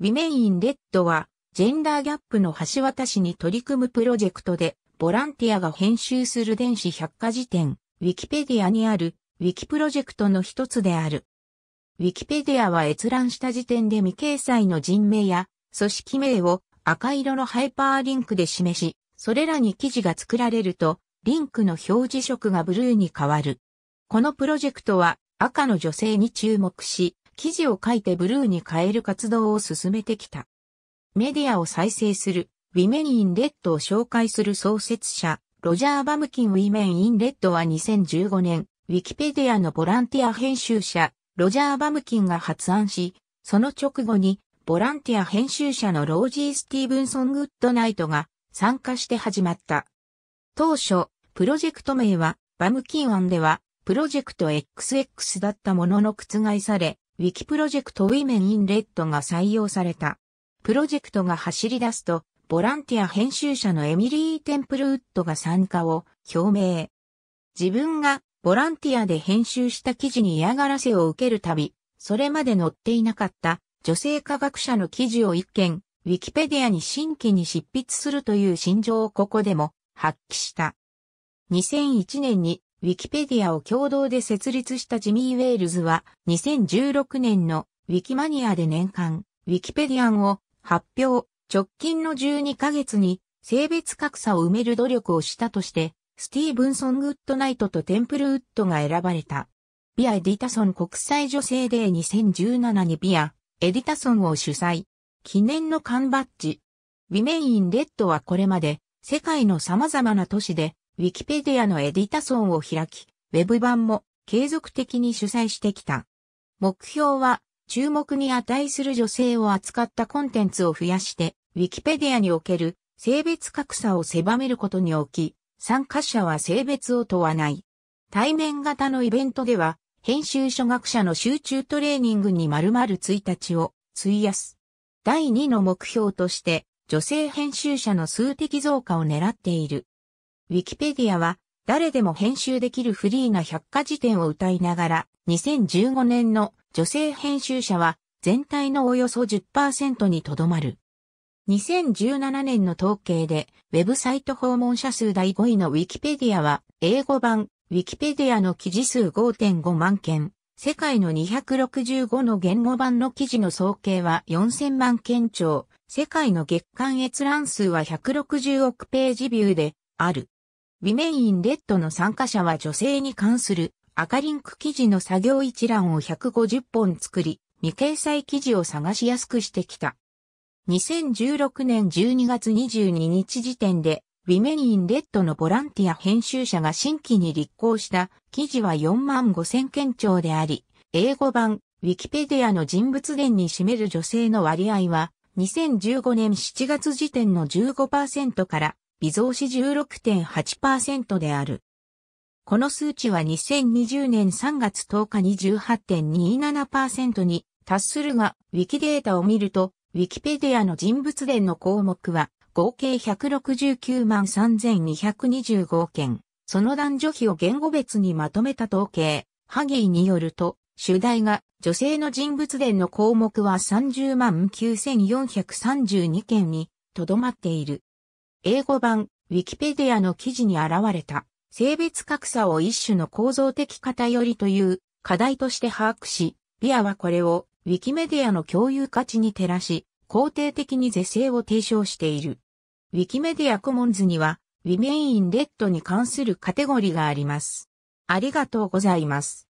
ウィメイン・レッドは、ジェンダーギャップの橋渡しに取り組むプロジェクトで、ボランティアが編集する電子百科事典、ウィキペディアにある、ウィキプロジェクトの一つである。ウィキペディアは閲覧した時点で未掲載の人名や組織名を赤色のハイパーリンクで示し、それらに記事が作られると、リンクの表示色がブルーに変わる。このプロジェクトは赤の女性に注目し、記事を書いてブルーに変える活動を進めてきた。メディアを再生する、ウィメン・イン・レッドを紹介する創設者、ロジャー・バムキン・ウィメン・イン・レッドは2015年、ウィキペディアのボランティア編集者、ロジャー・バムキンが発案し、その直後に、ボランティア編集者のロージー・スティーブンソン・グッドナイトが参加して始まった。当初、プロジェクト名は、バムキン案では、プロジェクト XX だったものの覆され、ウィキプロジェクトウィメンインレッドが採用された。プロジェクトが走り出すと、ボランティア編集者のエミリー・テンプルウッドが参加を表明。自分がボランティアで編集した記事に嫌がらせを受けるたび、それまで載っていなかった女性科学者の記事を一件、ウィキペディアに新規に執筆するという心情をここでも発揮した。2001年にウィキペディアを共同で設立したジミー・ウェールズは2016年のウィキマニアで年間ウィキペディアンを発表直近の12ヶ月に性別格差を埋める努力をしたとしてスティーブンソン・グッドナイトとテンプルウッドが選ばれた。ビア・エディタソン国際女性デー2017にビア・エディタソンを主催。記念の缶バッジ。ウィメイン・レッドはこれまで世界の様々な都市でウィキペディアのエディタソンを開き、ウェブ版も継続的に主催してきた。目標は、注目に値する女性を扱ったコンテンツを増やして、ウィキペディアにおける性別格差を狭めることにおき、参加者は性別を問わない。対面型のイベントでは、編集初学者の集中トレーニングに丸々1日を費やす。第2の目標として、女性編集者の数的増加を狙っている。ウィキペディアは、誰でも編集できるフリーな百科事典を歌いながら、2015年の女性編集者は、全体のおよそ10%にとどまる。2017年の統計で、ウェブサイト訪問者数第5位のウィキペディアは、英語版、ウィキペディアの記事数5.5万件、世界の265の言語版の記事の総計は4000万件超、世界の月間閲覧数は160億ページビューである。ウィメインレッドの参加者は女性に関する赤リンク記事の作業一覧を150本作り、未掲載記事を探しやすくしてきた。2016年12月22日時点で、ウィメインレッドのボランティア編集者が新規に立候した記事は4万5千件超であり、英語版、ウィキペディアの人物伝に占める女性の割合は、2015年7月時点の15%から微増し16.8%である。この数値は2020年3月10日に18.27%に達するが、ウィキデータを見ると、ウィキペディアの人物伝の項目は、合計169万3225件。その男女比を言語別にまとめた統計、ハギーによると、主題が女性の人物伝の項目は30万9432件にとどまっている。英語版、ウィキペディアの記事に現れた、性別格差を一種の構造的偏りという課題として把握し、ビアはこれをウィキメディアの共有価値に照らし、肯定的に是正を提唱している。ウィキメディアコモンズには、ウィメインレッドに関するカテゴリーがあります。ありがとうございます。